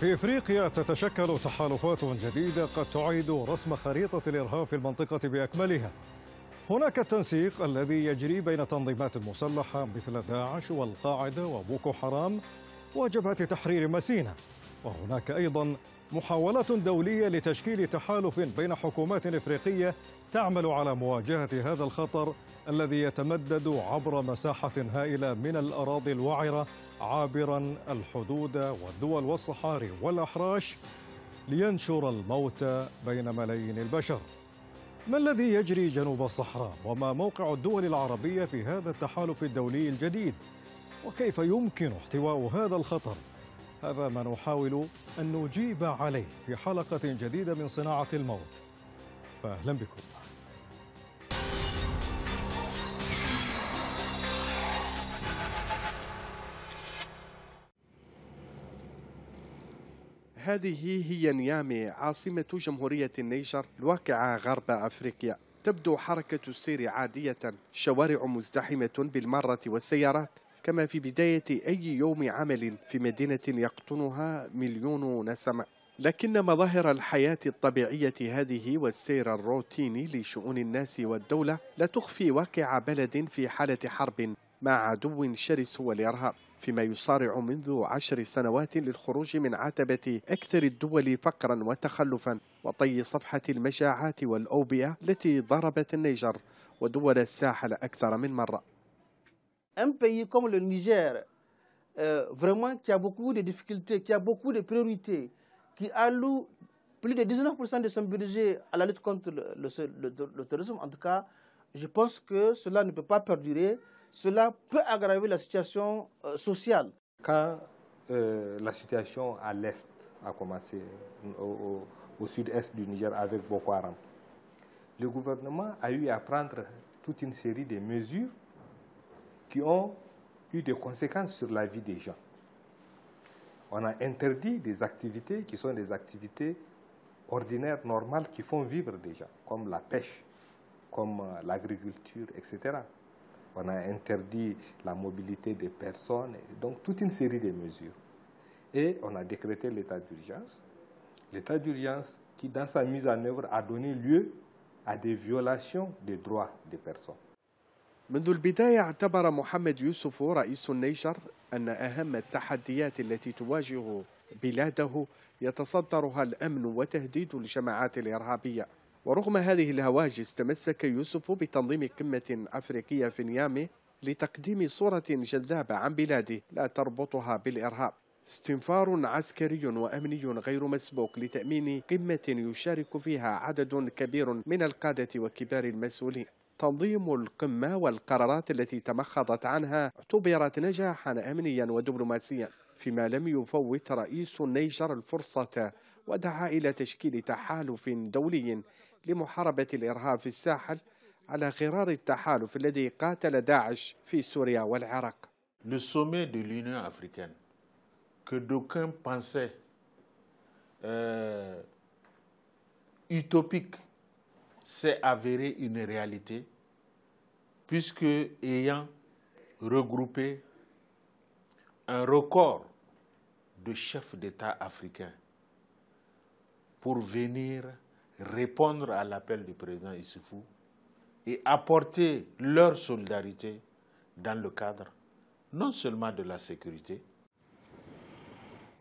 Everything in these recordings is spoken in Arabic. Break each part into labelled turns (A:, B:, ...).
A: في افريقيا تتشكل تحالفات جديده قد تعيد رسم خريطه الارهاب في المنطقه باكملها. هناك التنسيق الذي يجري بين تنظيمات مسلحه مثل داعش والقاعده وبوكو حرام وجبهه تحرير مسينا. وهناك ايضا محاولات دوليه لتشكيل تحالف بين حكومات افريقيه تعمل على مواجهة هذا الخطر الذي يتمدد عبر مساحة هائلة من الأراضي الوعرة عابرا الحدود والدول والصحاري والأحراش لينشر الموت بين ملايين البشر ما الذي يجري جنوب الصحراء وما موقع الدول العربية في هذا التحالف الدولي الجديد وكيف يمكن احتواء هذا الخطر هذا ما نحاول أن نجيب عليه في حلقة جديدة من صناعة الموت فأهلا بكم
B: هذه هي نيامي عاصمة جمهورية النيجر الواقعة غرب أفريقيا تبدو حركة السير عادية شوارع مزدحمة بالمرة والسيارات كما في بداية أي يوم عمل في مدينة يقطنها مليون نسمة لكن مظاهر الحياة الطبيعية هذه والسير الروتيني لشؤون الناس والدولة لا تخفي واقع بلد في حالة حرب مع عدو شرس والإرهاب فيما يصارع منذ عشر سنوات للخروج من عتبة أكثر الدول فقرا وتخلفا وطي صفحة المجاعات والأوبئة التي ضربت النيجر ودول الساحل أكثر من مرة
C: Un pays comme le Niger, euh, vraiment qui a beaucoup de difficultés, qui a beaucoup de priorités, qui alloue plus de 19% de son budget à la lutte contre le, le, le, le terrorisme, en tout cas, je pense que cela ne peut pas perdurer. cela peut aggraver la situation euh, sociale.
D: Quand euh, la situation à l'Est a commencé, euh, au, au sud-est du Niger avec Boko Haram, le gouvernement a eu à prendre toute une série de mesures qui ont eu des conséquences sur la vie des gens. On a interdit des activités qui sont des activités ordinaires, normales, qui font vivre des gens, comme la pêche, comme l'agriculture, etc on a interdit la mobilité des personnes, donc toute une série de mesures. Et on a décrété l'état d'urgence. L'état d'urgence qui, dans sa mise
B: en œuvre, a donné lieu à des violations des droits des personnes. منذ البداية اعتبر محمد يوسف رئيس النيجر أن أهم التحديات التي تواجه بلاده يتصدرها الأمن وتهديد الجماعات الإرهابية ورغم هذه الهواجس تمسك يوسف بتنظيم قمة أفريقية في نيامي لتقديم صورة جذابة عن بلاده لا تربطها بالإرهاب استنفار عسكري وأمني غير مسبوق لتأمين قمة يشارك فيها عدد كبير من القادة وكبار المسؤولين تنظيم القمة والقرارات التي تمخضت عنها اعتبرت نجاحا أمنيا ودبلوماسيا فيما لم يفوت رئيس النيجر الفرصة ودعا إلى تشكيل تحالف دولي لمحاربة الإرهاب في الساحل على غرار التحالف الذي قاتل داعش في سوريا والعراق.
C: Euh, s'est avéré une réalité puisque ayant regroupé un record de chefs d'État africains pour venir répondre à l'appel du président Issoufou et apporter leur
B: solidarité dans le cadre non seulement de la sécurité.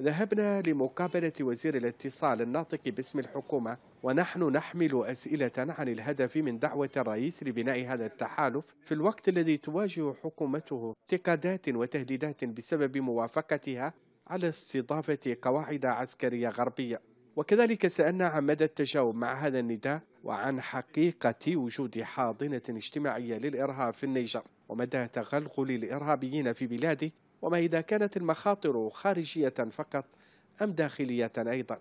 B: ذهبنا لمقابلة وزير الاتصال الناطق باسم الحكومة ونحن نحمل أسئلة عن الهدف من دعوة الرئيس لبناء هذا التحالف في الوقت الذي تواجه حكومته اعتقادات وتهديدات بسبب موافقتها على استضافة قواعد عسكرية غربية وكذلك سألنا عن مدى التجاوب مع هذا النداء وعن حقيقة وجود حاضنة اجتماعية للإرهاب في النيجر ومدى تغلغل الإرهابيين في بلاده وما إذا كانت المخاطر خارجية فقط أم داخلية أيضا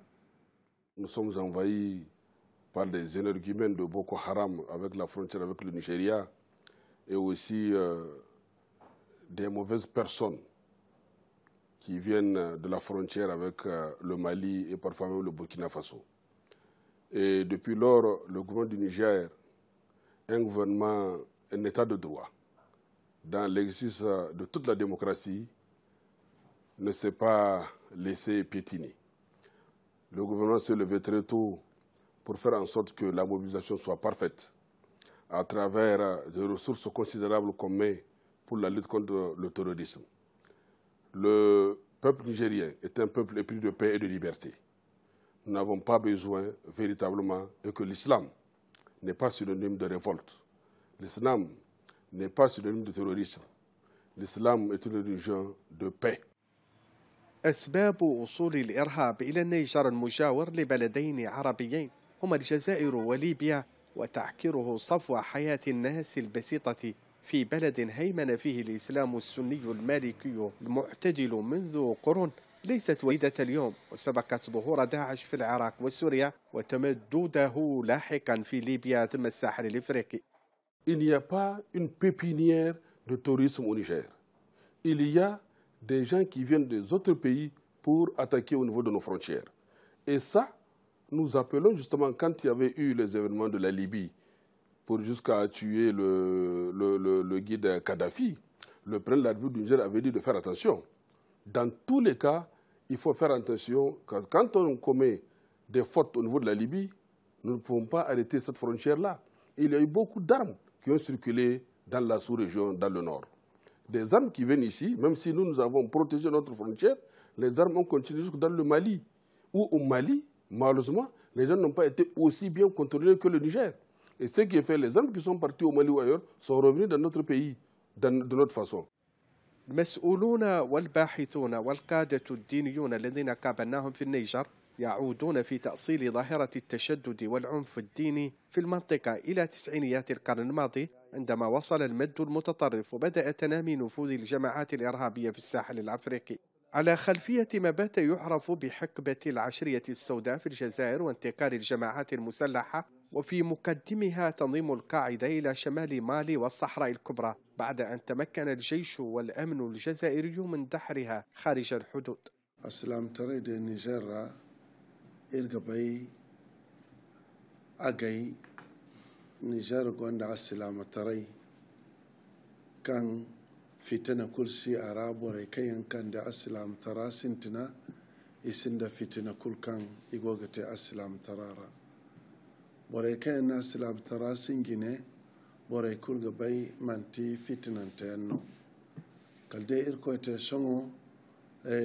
E: par des énergumènes de Boko Haram avec la frontière avec le Nigeria et aussi euh, des mauvaises personnes qui viennent euh, de la frontière avec euh, le Mali et parfois même le Burkina Faso. Et depuis lors, le gouvernement du Niger un gouvernement, un état de droit, dans l'exercice euh, de toute la démocratie, ne s'est pas laissé piétiner. Le gouvernement s'est levé très tôt pour faire en sorte que la mobilisation soit parfaite à travers des ressources considérables qu'on met pour la lutte contre le terrorisme. Le peuple nigérien est un peuple épris de paix et de liberté. Nous n'avons pas besoin véritablement et que l'islam n'est pas synonyme de révolte. L'islam n'est
B: pas synonyme de terrorisme. L'islam est une religion de paix. أسباب وصول الإرهاب إلى النيجر المجاور لبلدين عربيين هما الجزائر وليبيا وتعكيره صفو حياة الناس البسيطة في بلد هيمن فيه الإسلام السني المالكي المعتدل منذ قرون ليست وليدة اليوم وسبقت ظهور داعش في العراق وسوريا وتمدده لاحقا في ليبيا ثم الساحل الإفريقي
E: Il n'y a pas une pépinière de tourisme au Niger. Il y a des gens qui viennent des autres pays pour attaquer au niveau de nos frontières. Et ça, nous appelons justement quand il y avait eu les événements de la Libye, pour jusqu'à tuer le, guide Kadhafi, le président de la du Niger avait dit de faire attention. Dans tous les cas, il faut faire attention. Quand on commet des fautes au niveau de la Libye, nous ne pouvons pas arrêter cette frontière-là. Il y a eu beaucoup d'armes qui ont circulé dans la sous-région, dans le nord. Des armes qui viennent ici, même si nous, nous avons protégé notre frontière, les armes ont continué jusque dans le Mali. Ou au Mali, malheureusement, les gens n'ont pas été aussi bien contrôlés que le Niger. Et ce qui est fait, les hommes qui sont partis au Mali ou ailleurs sont revenus dans notre
B: pays, de notre façon. المسؤولون والباحثون والقادة الدينيون الذين قابلناهم في النيجر يعودون في تأصيل ظاهرة التشدد والعنف الديني في المنطقة إلى تسعينيات القرن الماضي عندما وصل المد المتطرف وبدأ تنامي نفوذ الجماعات الإرهابية في الساحل الأفريقي على خلفية ما بات يعرف بحقبة العشرية السوداء في الجزائر وانتقال الجماعات المسلحة وفي مقدمها تنظيم القاعدة إلى شمال مالي والصحراء الكبرى بعد أن تمكن الجيش والأمن الجزائري من دحرها خارج الحدود أسلام تريد النيجر إرقبي
E: أقي نيجر قوانا أسلام تري كان fitina kulsi a rabore kayan كان da أسلام tara sintina isin da كل كان igogate أسلام ترارا boreykeenna silabtarasingine borey kurga bay manti fitinanteenno kalde irkoyte soŋo e,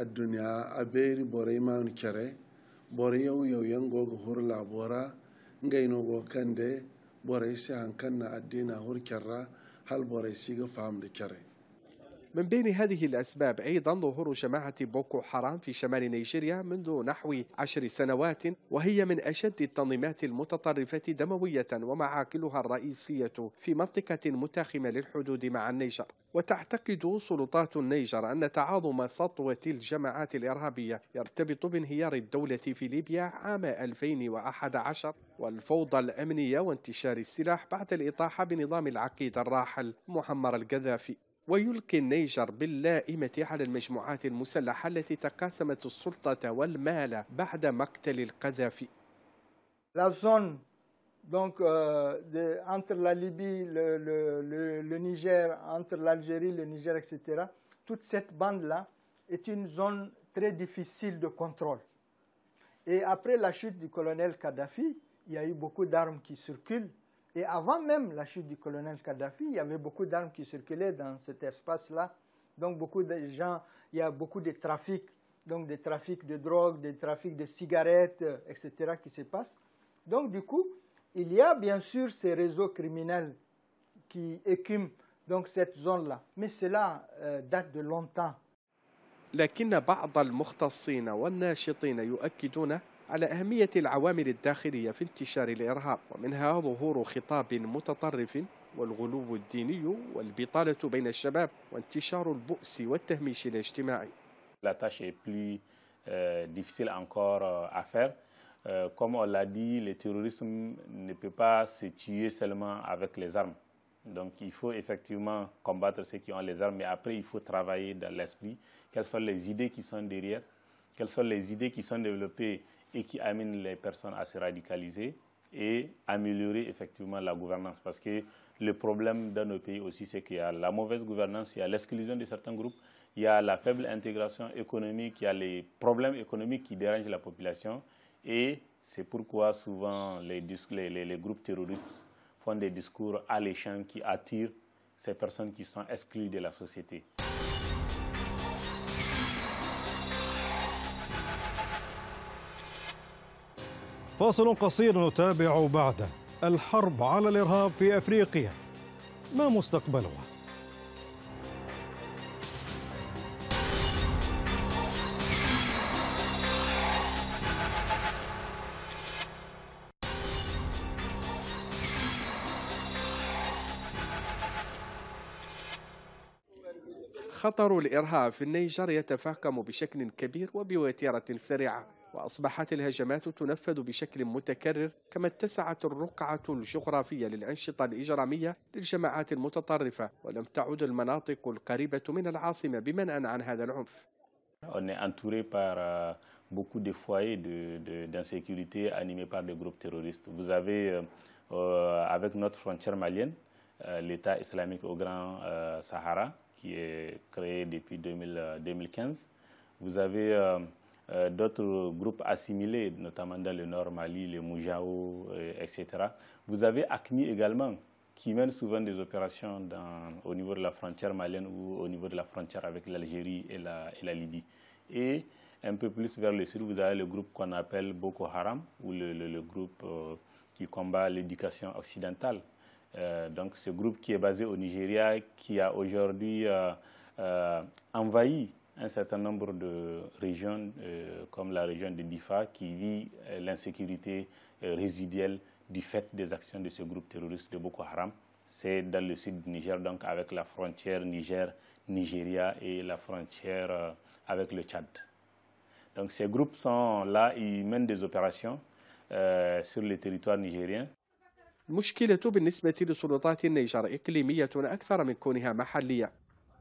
E: a duniya a beeri borey maanu kere borey yow yow yangoga hur laabora ngaynogo kande borey si hankanna addina hur kerra hal
B: borey siga faamde kere من بين هذه الأسباب أيضا ظهور جماعة بوكو حرام في شمال نيجيريا منذ نحو عشر سنوات وهي من أشد التنظيمات المتطرفة دموية ومعاقلها الرئيسية في منطقة متاخمة للحدود مع النيجر وتعتقد سلطات النيجر أن تعاظم سطوة الجماعات الإرهابية يرتبط بانهيار الدولة في ليبيا عام 2011 والفوضى الأمنية وانتشار السلاح بعد الإطاحة بنظام العقيد الراحل محمد القذافي ويلقي النيجر باللائمة على المجموعات المسلحة التي تقاسمت السلطة والمال بعد مقتل القذافي. La zone donc euh, de, entre la Libye, le, le, le, le Niger, entre l'Algérie, le Niger, etc. Toute cette bande-là est une zone très difficile de contrôle. Et après la chute du colonel Kadhafi, il y a eu beaucoup d'armes qui circulent. Et avant même la chute du colonel Kadhafi, il y avait beaucoup d'armes qui circulaient dans cet espace-là. Donc beaucoup de gens, il y a beaucoup de trafics, donc des trafics de drogue, des trafics de cigarettes, euh, etc. qui se passent. Donc du coup, il y a bien sûr ces réseaux criminels qui écument donc cette zone-là. Mais cela euh, date de longtemps. لكن بعض المختصين والناشطين يؤكدون على أهمية العوامل الداخلية في انتشار الإرهاب ومنها ظهور خطاب متطرف والغلو الديني والبطالة بين الشباب وانتشار البؤس والتهميش الاجتماعي La
F: difficile encore à faire. comme on l'a dit, le terrorisme ne peut pas se tuer seulement avec les armes. Donc il faut effectivement combattre ceux qui ont les armes, mais après il faut travailler dans l'esprit. Quelles sont les idées qui sont derrière quelles sont les idées qui sont développées et qui amènent les personnes à se radicaliser et améliorer effectivement la gouvernance. Parce que le problème dans nos pays aussi, c'est qu'il y a la mauvaise gouvernance, il y a l'exclusion de certains groupes, il y a la faible intégration économique, il y a les problèmes économiques qui dérangent la population. Et c'est pourquoi souvent les, les, groupes terroristes font des discours alléchants qui attirent ces personnes qui sont exclues de la société.
A: فاصل قصير نتابع بعده الحرب على الإرهاب في أفريقيا ما مستقبلها؟
B: خطر الإرهاب في النيجر يتفاقم بشكل كبير وبوتيرة سريعة وأصبحت الهجمات تنفذ بشكل متكرر كما اتسعت الرقعة الجغرافية للأنشطة الإجرامية للجماعات المتطرفة ولم تعد المناطق القريبة من العاصمة بمنأ عن هذا العنف On est
F: entouré par beaucoup de foyers d'insécurité de, de, animés par des groupes terroristes. Vous avez, euh, avec notre frontière malienne, euh, l'État islamique au Grand euh, Sahara, qui est créé depuis 2000, 2015. Vous avez euh, Euh, d'autres groupes assimilés, notamment dans le Nord Mali, les Moujao, etc. Euh, vous avez Acni également, qui mène souvent des opérations au niveau de la frontière malienne ou au niveau de la frontière avec l'Algérie et la, Libye. Et un peu plus vers le sud, vous avez le groupe qu'on appelle Boko Haram, ou le, groupe euh, qui combat l'éducation occidentale. donc ce groupe qui est basé au Nigeria, qui a aujourd'hui envahi un certain nombre de régions, euh, comme la région de Difa, qui vit euh, l'insécurité euh, résiduelle du fait des actions de ce groupe terroriste de Boko Haram. C'est dans le sud du Niger, donc avec la frontière Niger-Nigeria et la frontière avec le Tchad. Donc ces groupes sont là, ils mènent des opérations sur le
B: territoire nigérien.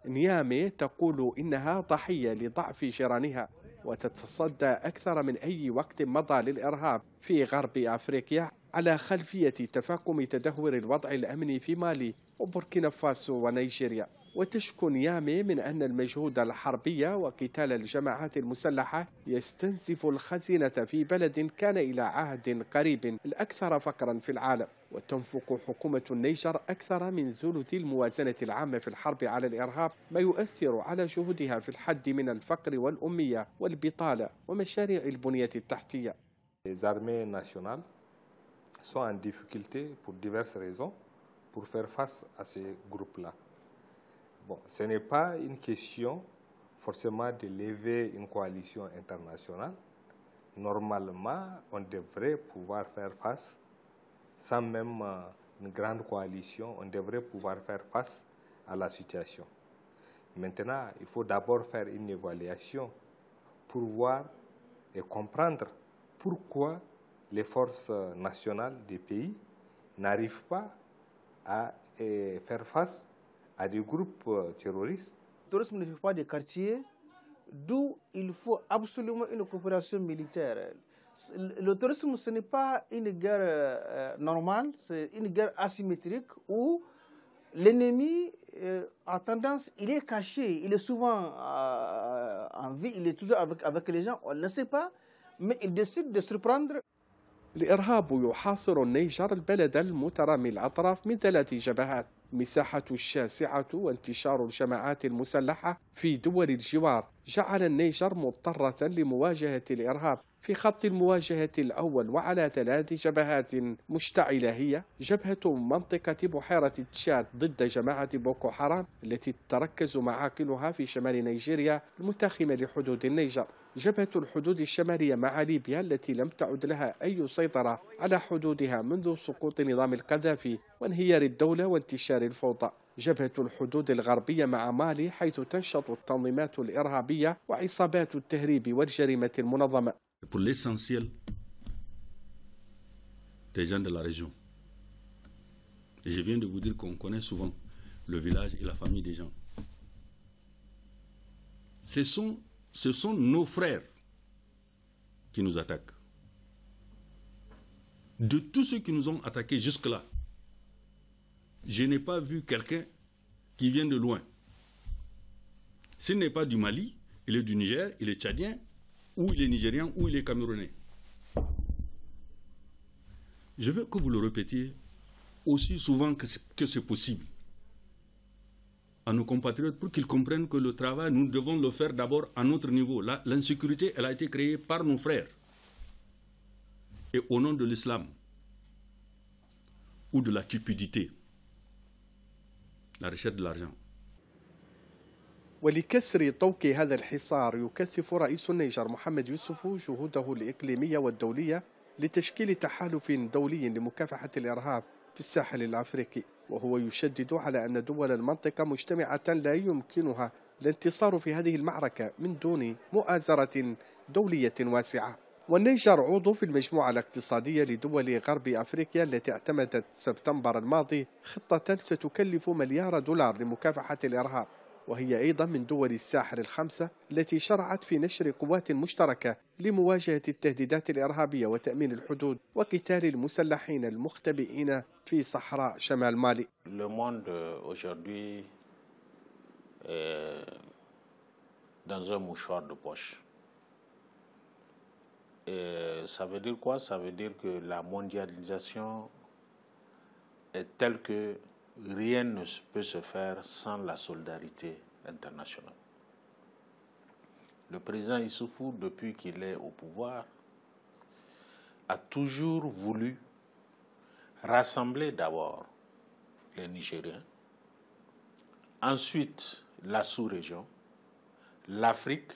B: نيامي تقول إنها ضحية لضعف جيرانها وتتصدى أكثر من أي وقت مضى للإرهاب في غرب أفريقيا على خلفية تفاقم تدهور الوضع الأمني في مالي وبوركينا فاسو ونيجيريا وتشكو نيامي من أن المجهود الحربي وقتال الجماعات المسلحة يستنزف الخزينة في بلد كان إلى عهد قريب الأكثر فقرا في العالم وتنفق حكومة النيجر أكثر من ثلث الموازنة العامة في الحرب على الإرهاب ما يؤثر على جهودها في الحد من الفقر والأمية والبطالة ومشاريع البنية التحتية Les armées nationales
D: sont en difficulté pour diverses raisons pour faire face à ces groupes-là. Bon, ce n'est pas une question forcément de lever une coalition internationale. Normalement, on devrait pouvoir faire face sans même euh, une grande coalition, on devrait pouvoir faire face à la situation. Maintenant, il faut d'abord faire une évaluation pour voir et comprendre pourquoi les forces euh, nationales des pays n'arrivent pas à euh, faire face à des groupes terroristes. Le terrorisme ne fait pas des quartiers, d'où il
C: faut absolument une coopération militaire. le terrorisme, ce n'est pas une guerre euh, normale, c'est une guerre asymétrique où l'ennemi euh, a tendance, il est caché, il est souvent euh, en vie, il est toujours
B: avec, avec les gens, on ne le sait pas, mais il décide de surprendre. الإرهاب يحاصر النيجر البلد المترامي الأطراف من ثلاث جبهات مساحة الشاسعة وانتشار الجماعات المسلحة في دول الجوار جعل النيجر مضطرة لمواجهة الإرهاب في خط المواجهة الأول وعلى ثلاث جبهات مشتعلة هي جبهة منطقة بحيرة تشاد ضد جماعة بوكو حرام التي تركز معاقلها في شمال نيجيريا المتاخمة لحدود النيجر جبهة الحدود الشمالية مع ليبيا التي لم تعد لها أي سيطرة على حدودها منذ سقوط نظام القذافي وانهيار الدولة وانتشار الفوضى
G: Pour l'essentiel des gens de la région, et je viens de vous dire qu'on connaît souvent le village et la famille des gens, ce sont, ce sont nos frères qui nous attaquent. De tous ceux qui nous ont attaqués jusque-là, je n'ai pas vu quelqu'un qui vient de loin. Ce n'est pas du Mali, il est du Niger, il est tchadien, ou il est nigérien, ou il est camerounais. Je veux que vous le répétiez aussi souvent que c'est possible à nos compatriotes pour qu'ils comprennent que le travail, nous devons le faire d'abord à notre niveau. L'insécurité, elle a été créée par nos frères et au nom de l'islam ou de la cupidité. la recherche
B: ولكسر طوق هذا الحصار يكثف رئيس النيجر محمد يوسف جهوده الإقليمية والدولية لتشكيل تحالف دولي لمكافحة الإرهاب في الساحل الأفريقي وهو يشدد على أن دول المنطقة مجتمعة لا يمكنها الانتصار في هذه المعركة من دون مؤازرة دولية واسعة والنيجر عضو في المجموعة الاقتصادية لدول غرب أفريقيا التي اعتمدت سبتمبر الماضي خطة ستكلف مليار دولار لمكافحة الإرهاب وهي أيضا من دول الساحل الخمسة التي شرعت في نشر قوات مشتركة لمواجهة التهديدات الإرهابية وتأمين الحدود وقتال المسلحين المختبئين في صحراء شمال مالي euh, euh, dans un mouchoir de poche.
C: ça veut dire quoi Ça veut dire que la mondialisation est telle que rien ne peut se faire sans la solidarité internationale. Le président Issoufou, depuis qu'il est au pouvoir, a toujours voulu rassembler d'abord les Nigériens, ensuite la sous-région, l'Afrique,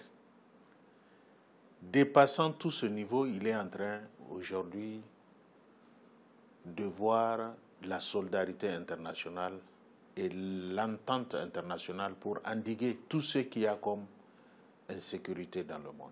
C: Dépassant tout ce niveau, il est en train aujourd'hui de voir la solidarité internationale et l'entente internationale pour endiguer tout ce qu'il y a comme insécurité dans le monde.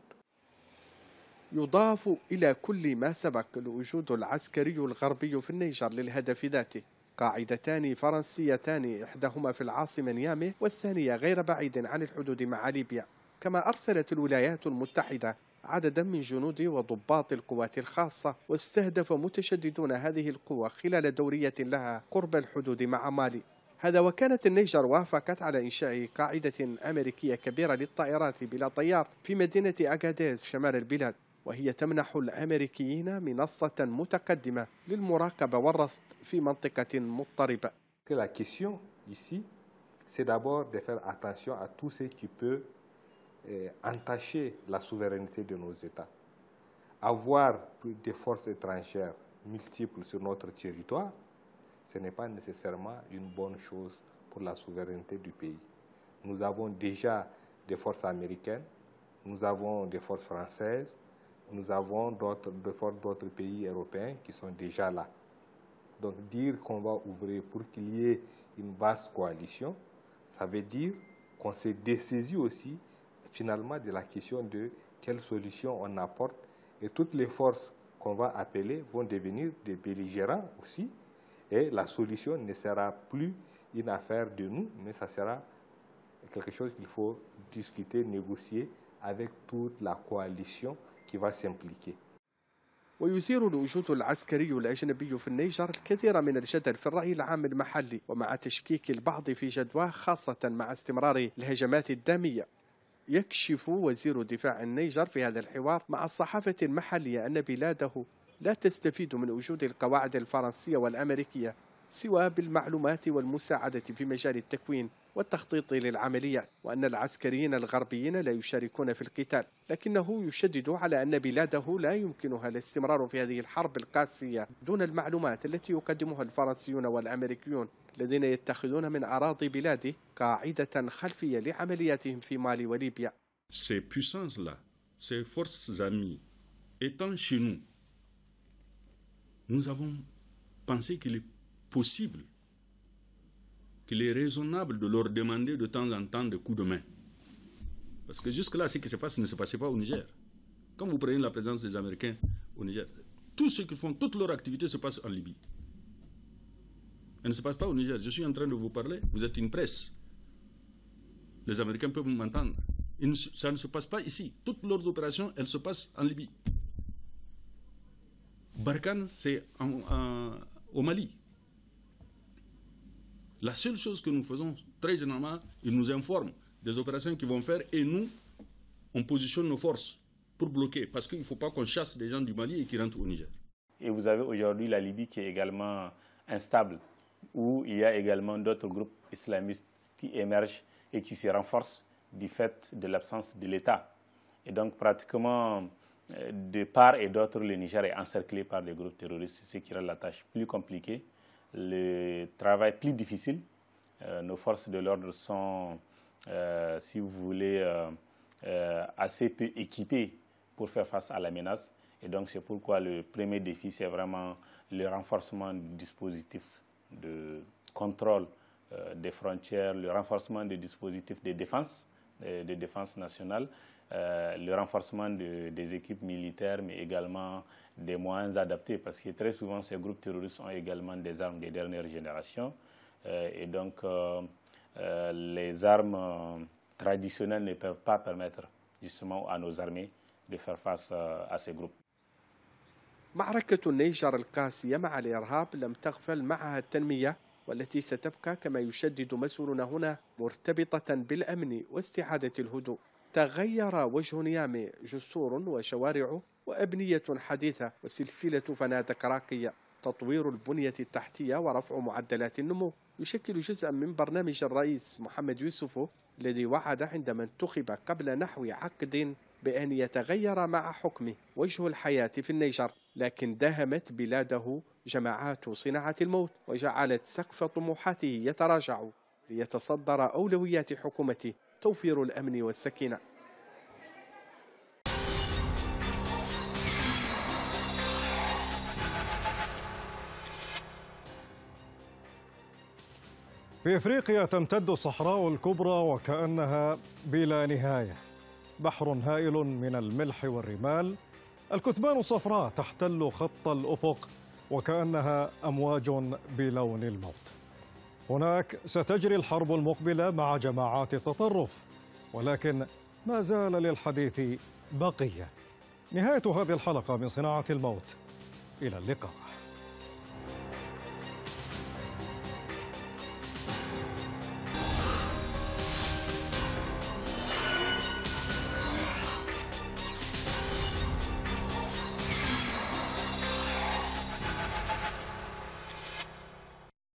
B: يضاف إلى كل ما سبق الوجود العسكري الغربي في النيجر للهدف ذاته قاعدتان فرنسيتان إحداهما في العاصمة نيامي والثانية غير بعيد عن الحدود مع ليبيا كما أرسلت الولايات المتحدة عددا من جنود وضباط القوات الخاصة واستهدف متشددون هذه القوة خلال دورية لها قرب الحدود مع مالي هذا وكانت النيجر وافقت على إنشاء قاعدة أمريكية كبيرة للطائرات بلا طيار في مدينة أغاديز شمال البلاد وهي تمنح الأمريكيين منصة متقدمة للمراقبة والرصد في منطقة مضطربة la question ici,
D: c'est d'abord de faire attention à qui Euh, entacher la souveraineté de nos États. Avoir des forces étrangères multiples sur notre territoire, ce n'est pas nécessairement une bonne chose pour la souveraineté du pays. Nous avons déjà des forces américaines, nous avons des forces françaises, nous avons d'autres d'autres pays européens qui sont déjà là. Donc dire qu'on va ouvrir pour qu'il y ait une vaste coalition, ça veut dire qu'on s'est dessaisi aussi finalement de la question de quelle solution on apporte. Et toutes les forces qu'on va appeler vont devenir des belligérants aussi. Et la solution ne sera plus une affaire de nous, mais ça sera quelque chose qu'il faut discuter, négocier avec toute la
B: coalition qui va s'impliquer. ويثير الوجود العسكري الأجنبي في النيجر الكثير من الجدل في الرأي العام المحلي ومع تشكيك البعض في جدواه خاصة مع استمرار الهجمات الدامية يكشف وزير دفاع النيجر في هذا الحوار مع الصحافة المحلية أن بلاده لا تستفيد من وجود القواعد الفرنسية والأمريكية سوى بالمعلومات والمساعدة في مجال التكوين والتخطيط للعمليات وأن العسكريين الغربيين لا يشاركون في القتال لكنه يشدد على أن بلاده لا يمكنها الاستمرار في هذه الحرب القاسية دون المعلومات التي يقدمها الفرنسيون والأمريكيون الذين يتخذون من أراضي بلاده قاعدة خلفية لعملياتهم في مالي وليبيا
G: nous avons pensé qu'il est possible qu'il est raisonnable de leur demander de temps en temps des coups de main. Parce que jusque-là, ce qui se passe ne se passait pas au Niger. Quand vous prenez la présence des Américains au Niger, tout ce qu'ils font, toute leur activité se passe en Libye. Elle ne se passe pas au Niger. Je suis en train de vous parler, vous êtes une presse. Les Américains peuvent m'entendre. Ça ne se passe pas ici. Toutes leurs opérations, elles se passent en Libye. Barkhane, c'est au Mali. La seule chose que nous faisons, très généralement, ils nous informent des opérations qu'ils vont faire et nous, on positionne nos forces pour bloquer, parce qu'il ne faut pas qu'on chasse des gens du Mali et qu'ils rentrent au Niger.
F: Et vous avez aujourd'hui la Libye qui est également instable, où il y a également d'autres groupes islamistes qui émergent et qui se renforcent du fait de l'absence de l'État. Et donc pratiquement, euh, de part et d'autre, le Niger est encerclé par des groupes terroristes, ce qui rend la tâche plus compliquée le travail plus difficile. Euh, nos forces de l'ordre sont, euh, si vous voulez, euh, assez peu équipées pour faire face à la menace. Et donc, c'est pourquoi le premier défi, c'est vraiment le renforcement du dispositif de contrôle des frontières, le renforcement des dispositifs de défense, de défense nationale, euh, le renforcement des équipes militaires, mais également des moyens adaptés, parce que très souvent, ces groupes terroristes ont également des armes des dernières générations. Euh, et donc, euh, les armes traditionnelles ne peuvent pas permettre justement à nos armées de faire face à ces groupes.
B: معركة النيجر القاسية مع الإرهاب لم تغفل معها التنمية والتي ستبقى كما يشدد هنا مرتبطة بالأمن واستعادة الهدوء تغير وجه نيامي جسور وشوارع وأبنية حديثة وسلسلة فنادق راقية تطوير البنية التحتية ورفع معدلات النمو يشكل جزءا من برنامج الرئيس محمد يوسف الذي وعد عندما انتخب قبل نحو عقد بأن يتغير مع حكمه وجه الحياة في النيجر لكن داهمت بلاده جماعات صناعة الموت وجعلت سقف طموحاته يتراجع ليتصدر أولويات حكومته توفير الأمن والسكينة
A: في افريقيا تمتد الصحراء الكبرى وكانها بلا نهايه بحر هائل من الملح والرمال الكثبان الصفراء تحتل خط الافق وكانها امواج بلون الموت هناك ستجري الحرب المقبلة مع جماعات التطرف ولكن ما زال للحديث بقية نهاية هذه الحلقة من صناعة الموت إلى اللقاء